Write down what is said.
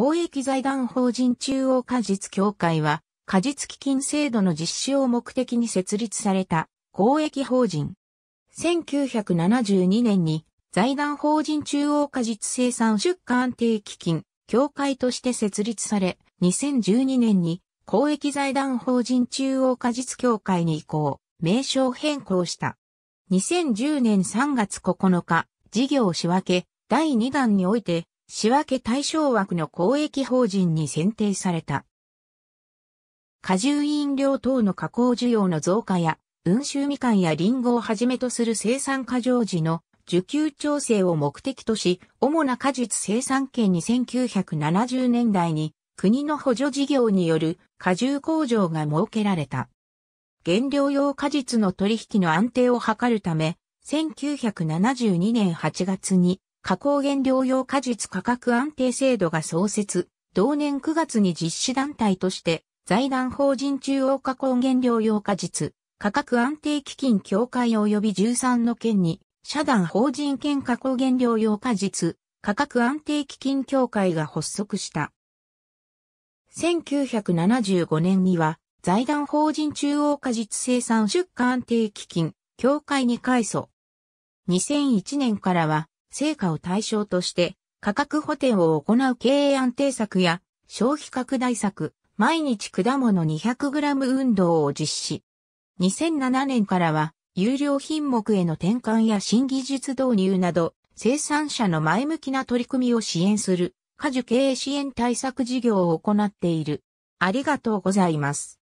公益財団法人中央果実協会は、果実基金制度の実施を目的に設立された公益法人。1972年に財団法人中央果実生産出荷安定基金、協会として設立され、2012年に公益財団法人中央果実協会に移行、名称変更した。2010年3月9日、事業仕分け第2弾において、仕分け対象枠の公益法人に選定された。果汁飲料等の加工需要の増加や、温州みかんやリンゴをはじめとする生産過剰時の需給調整を目的とし、主な果実生産権に1970年代に国の補助事業による果汁工場が設けられた。原料用果実の取引の安定を図るため、1972年8月に加工原料用果実価格安定制度が創設、同年9月に実施団体として、財団法人中央加工原料用果実、価格安定基金協会及び13の県に、社団法人県加工原料用果実、価格安定基金協会が発足した。1975年には、財団法人中央果実生産出荷安定基金、協会に改祖。2001年からは、成果を対象として、価格補填を行う経営安定策や、消費拡大策、毎日果物 200g 運動を実施。2007年からは、有料品目への転換や新技術導入など、生産者の前向きな取り組みを支援する、果樹経営支援対策事業を行っている。ありがとうございます。